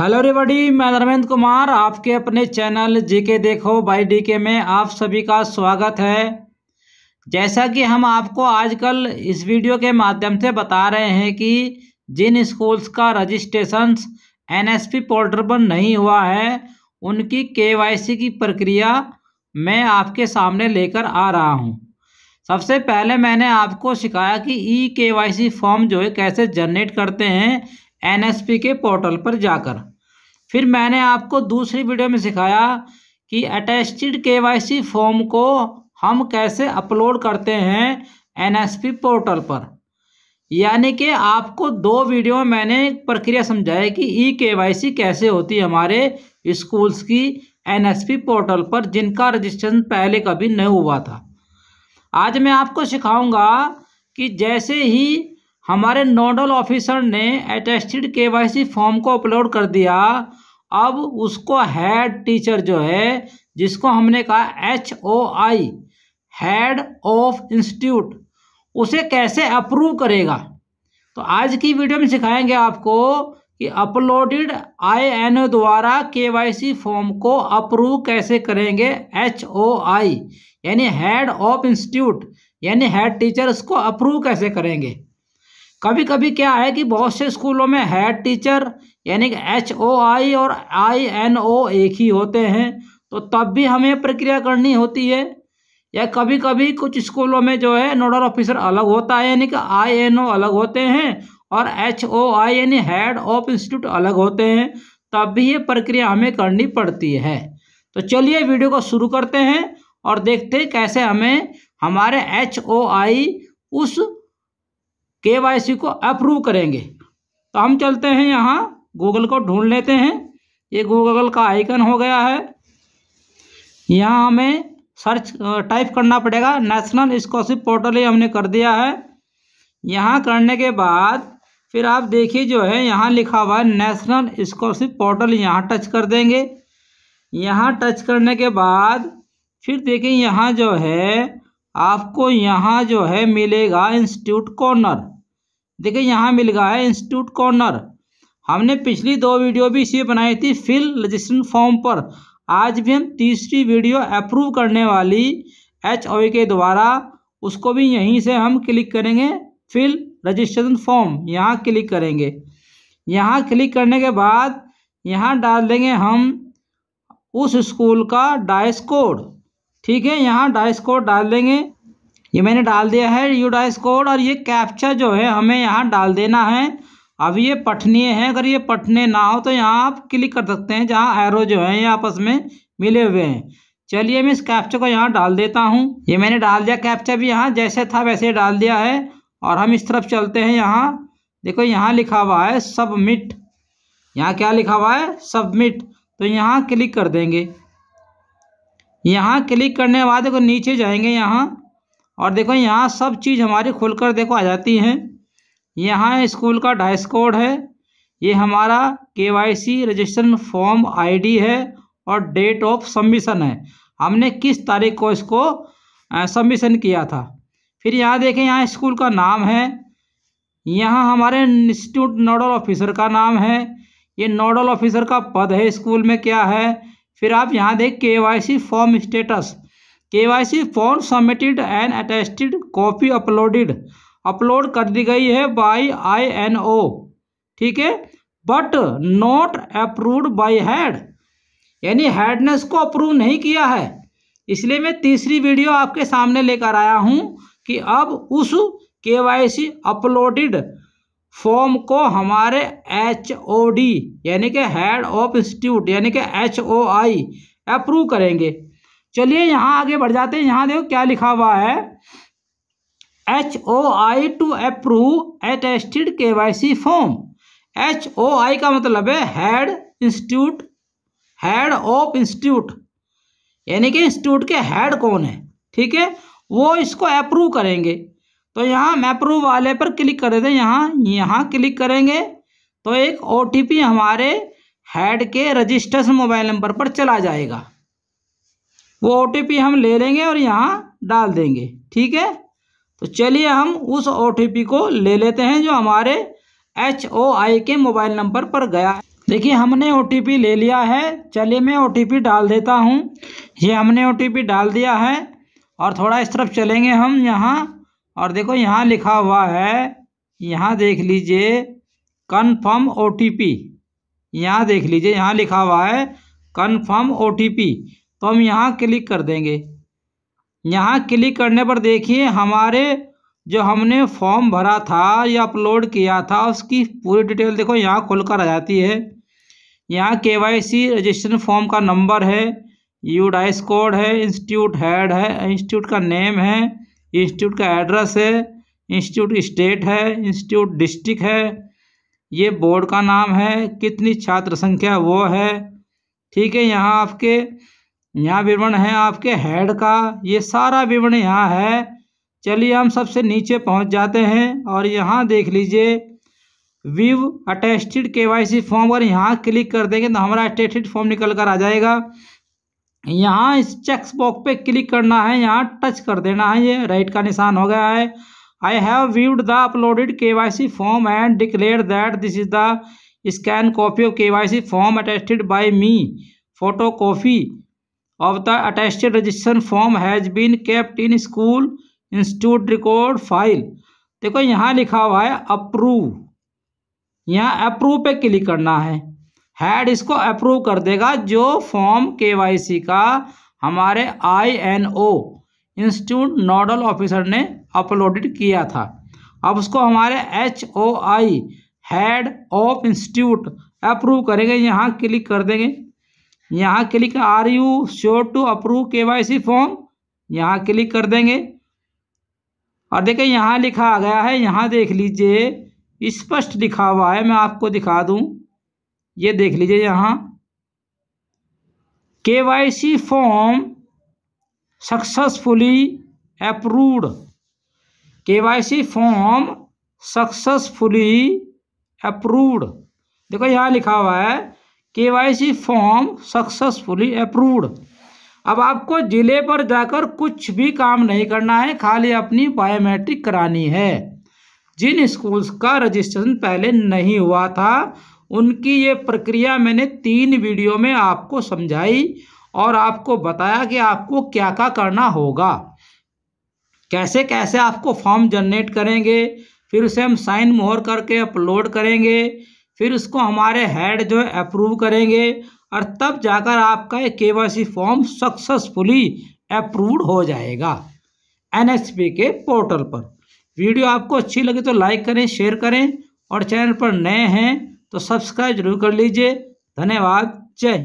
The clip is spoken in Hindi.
हेलो रेवडी मैं धर्मेंद्र कुमार आपके अपने चैनल जीके देखो बाई डीके में आप सभी का स्वागत है जैसा कि हम आपको आजकल इस वीडियो के माध्यम से बता रहे हैं कि जिन स्कूल्स का रजिस्ट्रेशन एनएसपी पोर्टल पर नहीं हुआ है उनकी केवाईसी की प्रक्रिया मैं आपके सामने लेकर आ रहा हूँ सबसे पहले मैंने आपको सिखाया कि ई के फॉर्म जो है कैसे जनरेट करते हैं एनएसपी के पोर्टल पर जाकर फिर मैंने आपको दूसरी वीडियो में सिखाया कि वाई केवाईसी फॉर्म को हम कैसे अपलोड करते हैं एनएसपी पोर्टल पर यानी कि आपको दो वीडियो में मैंने प्रक्रिया समझाई कि ई सी कैसे होती है हमारे स्कूल्स की एनएसपी पोर्टल पर जिनका रजिस्ट्रेशन पहले कभी नहीं हुआ था आज मैं आपको सिखाऊंगा कि जैसे ही हमारे नोडल ऑफिसर ने अटेस्टेड केवाईसी फॉर्म को अपलोड कर दिया अब उसको हेड टीचर जो है जिसको हमने कहा H O I head of institute उसे कैसे अप्रूव करेगा तो आज की वीडियो में सिखाएंगे आपको कि अपलोडेड आई एन ओ द्वारा के वाई सी फॉर्म को अप्रूव कैसे करेंगे एच ओ आई यानी हेड ऑफ इंस्टीट्यूट यानी हेड टीचर उसको अप्रूव कैसे करेंगे कभी कभी क्या है कि बहुत से स्कूलों में हेड टीचर यानी कि एच ओ आई और आई एन ओ एक ही होते हैं तो तब भी हमें प्रक्रिया करनी होती है या कभी कभी कुछ स्कूलों में जो है नोडल ऑफिसर अलग होता है यानी कि आई एन ओ अलग होते हैं और एच ओ आई यानी हेड ऑफ इंस्टीट्यूट अलग होते हैं तब भी ये प्रक्रिया हमें करनी पड़ती है तो चलिए वीडियो को शुरू करते हैं और देखते हैं कैसे हमें हमारे एच ओ आई उस के को अप्रूव करेंगे तो हम चलते हैं यहाँ गूगल को ढूंढ लेते हैं ये गूगल का आइकन हो गया है यहाँ हमें सर्च टाइप करना पड़ेगा नेशनल स्कॉलरशिप पोर्टल ही हमने कर दिया है यहाँ करने के बाद फिर आप देखिए जो है यहाँ लिखा हुआ है नेशनल स्कॉलरशिप पोर्टल यहाँ टच कर देंगे यहाँ टच करने के बाद फिर देखिए यहाँ जो है आपको यहाँ जो है मिलेगा इंस्टीट्यूट कॉर्नर देखिए यहाँ मिल गया है इंस्टीट्यूट कॉर्नर हमने पिछली दो वीडियो भी इसी बनाई थी फिल रजिस्ट्रेशन फॉर्म पर आज भी हम तीसरी वीडियो अप्रूव करने वाली एच ओ के द्वारा उसको भी यहीं से हम क्लिक करेंगे फिल रजिस्ट्रेशन फॉर्म यहाँ क्लिक करेंगे यहाँ क्लिक करने के बाद यहाँ डाल देंगे हम उस स्कूल का डाइस कोड ठीक है यहाँ डाइस कोड डाल देंगे ये मैंने डाल दिया है यूडाइस कोड और ये कैप्चा जो है हमें यहाँ डाल देना है अब ये पठनीय है अगर ये पठने ना हो तो यहाँ आप क्लिक कर सकते हैं जहाँ एरो जो है ये आपस में मिले हुए हैं चलिए मैं इस कैप्चा को यहाँ डाल देता हूँ ये मैंने डाल दिया कैप्चा भी यहाँ जैसे था वैसे डाल दिया है और हम इस तरफ चलते हैं यहाँ देखो यहाँ लिखा हुआ है सबमिट यहाँ क्या लिखा हुआ है सबमिट तो यहाँ क्लिक कर देंगे यहाँ क्लिक करने के बाद देखो नीचे जाएंगे यहाँ और देखो यहाँ सब चीज़ हमारी खुलकर देखो आ जाती हैं यहाँ स्कूल का डाइस कोड है ये हमारा K Y C registration form ID है और डेट ऑफ सबमिशन है हमने किस तारीख को इसको सबमिशन किया था फिर यहाँ देखें यहाँ स्कूल का नाम है यहाँ हमारे इंस्टीट्यूट नोडल ऑफिसर का नाम है ये नोडल ऑफिसर का पद है स्कूल में क्या है फिर आप यहाँ देख K Y C form status K Y C form submitted and attested copy uploaded upload कर दी गई है बाय ओ ठीक है but not approved by head यानी हेड ने इसको अप्रूव नहीं किया है इसलिए मैं तीसरी वीडियो आपके सामने लेकर आया हूं कि अब उस के वाई सी अपलोडेड फॉर्म को हमारे एच ओ डी यानी कि हेड ऑफ इंस्टीट्यूट यानी कि एच ओ आई अप्रूव करेंगे चलिए यहाँ आगे बढ़ जाते हैं यहाँ देखो क्या लिखा हुआ है H O I to approve attested K Y C form H O I का मतलब है head institute head of institute यानी कि इंस्टीट्यूट के हेड कौन है ठीक है वो इसको अप्रूव करेंगे तो यहाँ हम अप्रूव वाले पर क्लिक कर देते हैं यहाँ यहाँ क्लिक करेंगे तो एक ओ हमारे हेड के रजिस्टर्स मोबाइल नंबर पर चला जाएगा वो ओ हम ले लेंगे और यहाँ डाल देंगे ठीक है तो चलिए हम उस ओ को ले लेते हैं जो हमारे एच ओ आई के मोबाइल नंबर पर गया है देखिए हमने ओ ले लिया है चलिए मैं ओ डाल देता हूँ ये हमने ओ डाल दिया है और थोड़ा इस तरफ चलेंगे हम यहाँ और देखो यहाँ लिखा हुआ है यहाँ देख लीजिए कन्फर्म ओ टी पी यहाँ देख लीजिए यहाँ लिखा हुआ है कन्फर्म ओ टी पी तो हम यहाँ क्लिक कर देंगे यहाँ क्लिक करने पर देखिए हमारे जो हमने फॉर्म भरा था या अपलोड किया था उसकी पूरी डिटेल देखो यहाँ खुल कर आ जाती है यहाँ K Y C registration form का नंबर है यूडाइस कोड है इंस्टीट्यूट हेड है इंस्टीट्यूट का नेम है इंस्टीट्यूट का एड्रेस है इंस्टीट्यूट स्टेट है इंस्टीट्यूट डिस्ट्रिक्ट है ये बोर्ड का नाम है कितनी छात्र संख्या वो है ठीक है यहाँ आपके यहाँ विवरण है आपके हेड का ये सारा विवरण यहाँ है चलिए हम सबसे नीचे पहुँच जाते हैं और यहाँ देख लीजिए विव अटेस्टेड केवाईसी फॉर्म अगर यहाँ क्लिक कर देंगे तो हमारा अटेस्टेड फॉर्म निकल कर आ जाएगा यहाँ इस चेक्स बॉक्स पे क्लिक करना है यहाँ टच कर देना है ये राइट का निशान हो गया है I have viewed the uploaded K Y C form and declare that this is the scan copy of K Y C form attested by me photo copy of the attested registration form has been kept in school institute record file देखो यहाँ लिखा हुआ है अप्रूव यहाँ अप्रूव पे क्लिक करना है हैड इसको अप्रूव कर देगा जो फॉर्म केवाईसी का हमारे आईएनओ इंस्टीट्यूट नोडल ऑफिसर ने अपलोडेड किया था अब उसको हमारे H O I head of institute approve करेंगे यहाँ क्लिक कर देंगे यहाँ click are you sure to approve K Y C form यहाँ क्लिक कर देंगे और देखे यहाँ लिखा आ गया है यहाँ देख लीजिए स्पष्ट लिखा हुआ है मैं आपको दिखा दूँ ये देख लीजिए यहाँ K Y C form successfully approved K Y C form successfully approved देखो यहाँ लिखा हुआ है K Y C form successfully approved अब आपको ज़िले पर जाकर कुछ भी काम नहीं करना है खाली अपनी बायोमेट्रिक करानी है जिन स्कूल्स का रजिस्ट्रेशन पहले नहीं हुआ था उनकी ये प्रक्रिया मैंने तीन वीडियो में आपको समझाई और आपको बताया कि आपको क्या क्या करना होगा कैसे कैसे आपको फॉर्म जनरेट करेंगे फिर उसे हम साइन मोहर करके अपलोड करेंगे फिर उसको हमारे हेड जो है अप्रूव करेंगे और तब जाकर आपका ये के फॉर्म सक्सेसफुली अप्रूव्ड हो जाएगा एन के पोर्टल पर वीडियो आपको अच्छी लगे तो लाइक करें शेयर करें और चैनल पर नए हैं तो सब्सक्राइब जरूर कर लीजिए धन्यवाद जय